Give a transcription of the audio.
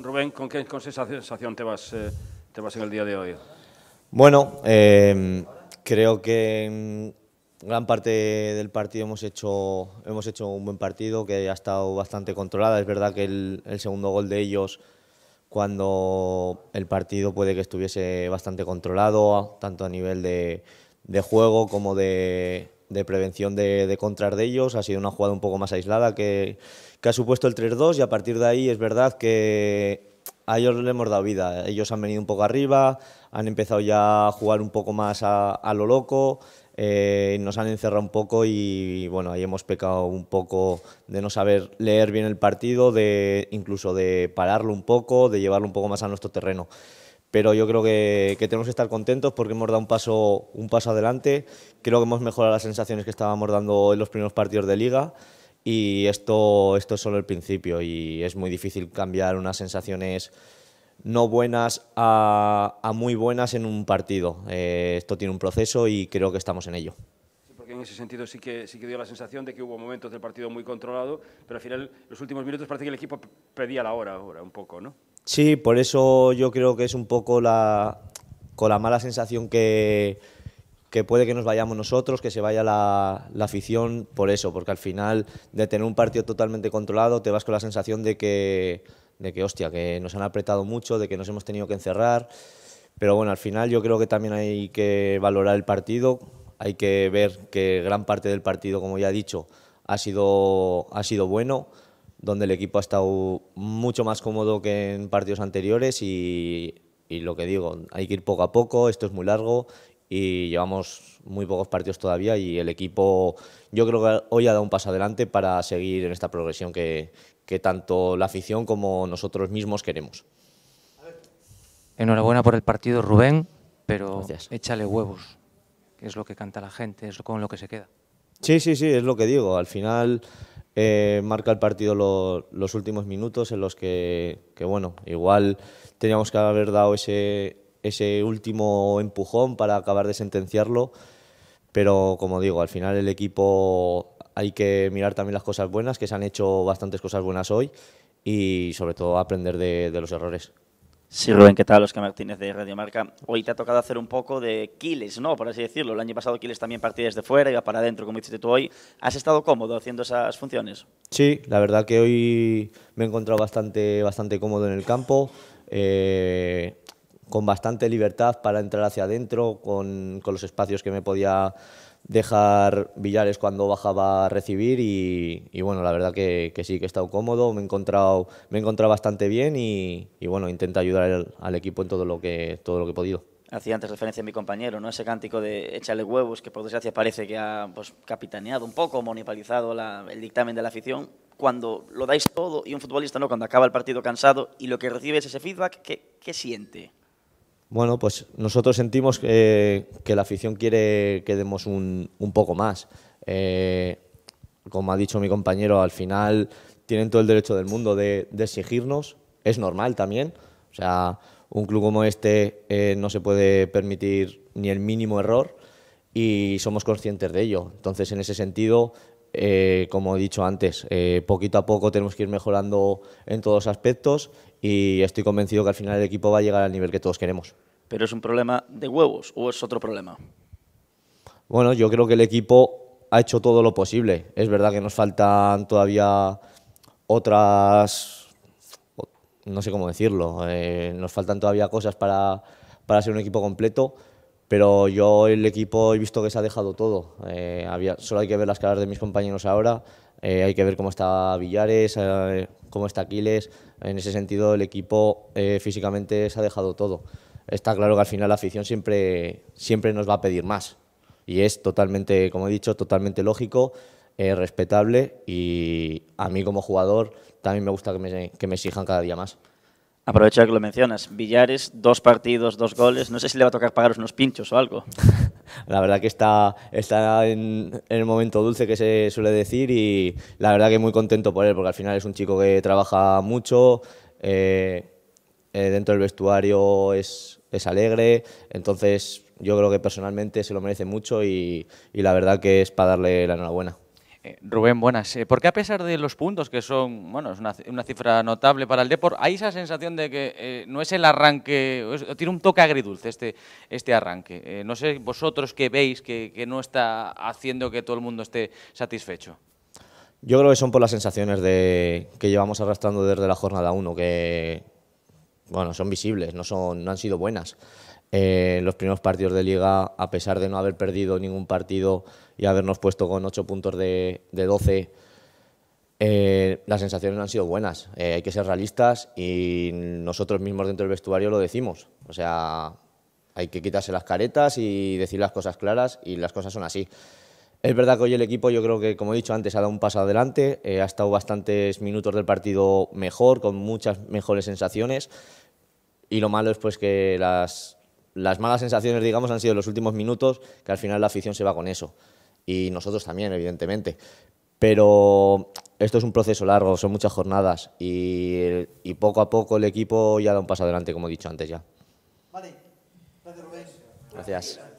Rubén, ¿con qué, sensación te vas, eh, te vas en el día de hoy? Bueno, eh, creo que mm, gran parte del partido hemos hecho, hemos hecho un buen partido que ha estado bastante controlada. Es verdad que el, segundo gol de ellos, cuando el partido puede que estuviese bastante controlado, tanto a nivel de juego como de, de prevención de, de contras de ellos. Ha sido una jugada un poco más aislada que, ha supuesto el 3-2 y a partir de ahí es verdad que a ellos le hemos dado vida. Ellos han venido un poco arriba, han empezado ya a jugar un poco más a, lo loco. Eh, nos han encerrado un poco y bueno, ahí hemos pecado un poco de no saber leer bien el partido, de incluso de pararlo un poco, de llevarlo un poco más a nuestro terreno pero yo creo que, tenemos que estar contentos porque hemos dado un paso, un paso adelante. Creo que hemos mejorado las sensaciones que estábamos dando en los primeros partidos de liga y esto, esto es solo el principio y es muy difícil cambiar unas sensaciones no buenas a, muy buenas en un partido. Eh, esto tiene un proceso y creo que estamos en ello Porque en ese sentido sí que, sí que dio la sensación de que hubo momentos del partido muy controlado, pero al final, los últimos minutos parece que el equipo pedía la hora ahora, un poco, ¿no? Sí, por eso yo creo que es un poco la, con la mala sensación que, que puede que nos vayamos nosotros, que se vaya la, la, afición por eso, porque al final de tener un partido totalmente controlado te vas con la sensación de que, de que, hostia, que nos han apretado mucho, de que nos hemos tenido que encerrar. Pero bueno, al final yo creo que también hay que valorar el partido, hay que ver que gran parte del partido, como ya he dicho, ha sido, ha sido bueno donde el equipo ha estado mucho más cómodo que en partidos anteriores y, lo que digo, hay que ir poco a poco, esto es muy largo y llevamos muy pocos partidos todavía y el equipo yo creo que hoy ha dado un paso adelante para seguir en esta progresión que, tanto la afición como nosotros mismos queremos. Enhorabuena por el partido, Rubén, pero échale huevos, que es lo que canta la gente, es con lo que se queda. Sí, sí, sí, es lo que digo. Al final eh, marca el partido los últimos minutos en los que, bueno, igual teníamos que haber dado ese, ese último empujón para acabar de sentenciarlo, pero como digo, al final el equipo hay que mirar también las cosas buenas, que se han hecho bastantes cosas buenas hoy y sobre todo aprender de los errores. Sí, Rubén, ¿qué tal? que Martínez de Radio Marca. Hoy te ha tocado hacer un poco de Kiles, ¿no? Por así decirlo. El año pasado Kiles también partí desde fuera, y para adentro, como hiciste tú hoy. ¿Has estado cómodo haciendo esas funciones? Sí, la verdad que hoy me he encontrado bastante, bastante cómodo en el campo. Eh, con bastante libertad para entrar hacia adentro, con, con los espacios que me podía dejar Villares cuando bajaba a recibir y, bueno, la verdad que, sí, que he estado cómodo, me he encontrado, me he encontrado bastante bien y, bueno, intento ayudar al, equipo en todo lo que, todo lo que he podido. Hacía antes referencia a mi compañero, ¿no? Ese cántico de échale huevos, que por desgracia parece que ha pues, capitaneado un poco, monopolizado el dictamen de la afición. Cuando lo dais todo y un futbolista, ¿no? Cuando acaba el partido cansado y lo que recibe es ese feedback, qué siente? Bueno, pues nosotros sentimos que la afición quiere que demos un, poco más. Eh, como ha dicho mi compañero, al final tienen todo el derecho del mundo de, exigirnos. Es normal también. O sea, un club como este eh, no se puede permitir ni el mínimo error y somos conscientes de ello. Entonces, en ese sentido, eh, como he dicho antes, eh, poquito a poco tenemos que ir mejorando en todos los aspectos y estoy convencido que al final el equipo va a llegar al nivel que todos queremos. ¿Pero es un problema de huevos o es otro problema? Bueno, yo creo que el equipo ha hecho todo lo posible. Es verdad que nos faltan todavía otras, no sé cómo decirlo, eh, nos faltan todavía cosas para, para ser un equipo completo, pero yo el equipo he visto que se ha dejado todo. Eh, solo hay que ver las caras de mis compañeros ahora, eh, hay que ver cómo está Villares, eh, cómo está Aquiles. En ese sentido, el equipo físicamente se ha dejado todo. Está claro que al final la afición siempre, siempre nos va a pedir más. Y es totalmente, como he dicho, totalmente lógico, respetable y a mí como jugador también me gusta que me, que me exijan cada día más. Aprovechar que lo mencionas. Villares, dos partidos, dos goles. No sé si le va a tocar pagar unos pinchos o algo. La verdad que está, en, el momento dulce que se suele decir y la verdad que muy contento por él, porque al final es un chico que trabaja mucho, eh, eh, dentro del vestuario es, es, alegre, entonces yo creo que personalmente se lo merece mucho y la verdad que es para darle la enhorabuena. Rubén, buenas. Porque eh, ¿Por qué a pesar de los puntos, que son bueno, es una, cifra notable para el deporte, hay esa sensación de que eh, no es el arranque, tiene un toque agridulce este, este arranque? Eh, no sé vosotros qué veis que, no está haciendo que todo el mundo esté satisfecho. Yo creo que son por las sensaciones de, que llevamos arrastrando desde la jornada 1, que bueno, son visibles, no, son, no han sido buenas eh, los primeros partidos de liga, a pesar de no haber perdido ningún partido y habernos puesto con 8 puntos de, de 12, eh, las sensaciones no han sido buenas. Eh, hay que ser realistas y nosotros mismos dentro del vestuario lo decimos. O sea, hay que quitarse las caretas y decir las cosas claras y las cosas son así. Es verdad que hoy el equipo, yo creo que, como he dicho antes, ha dado un paso adelante, eh, ha estado bastantes minutos del partido mejor, con muchas mejores sensaciones. Y lo malo es pues que las, las malas sensaciones, digamos, han sido los últimos minutos, que al final la afición se va con eso. Y nosotros también, evidentemente. Pero esto es un proceso largo, son muchas jornadas y, poco a poco el equipo ya da un paso adelante, como he dicho antes ya. Vale. Gracias. Rubén. Gracias.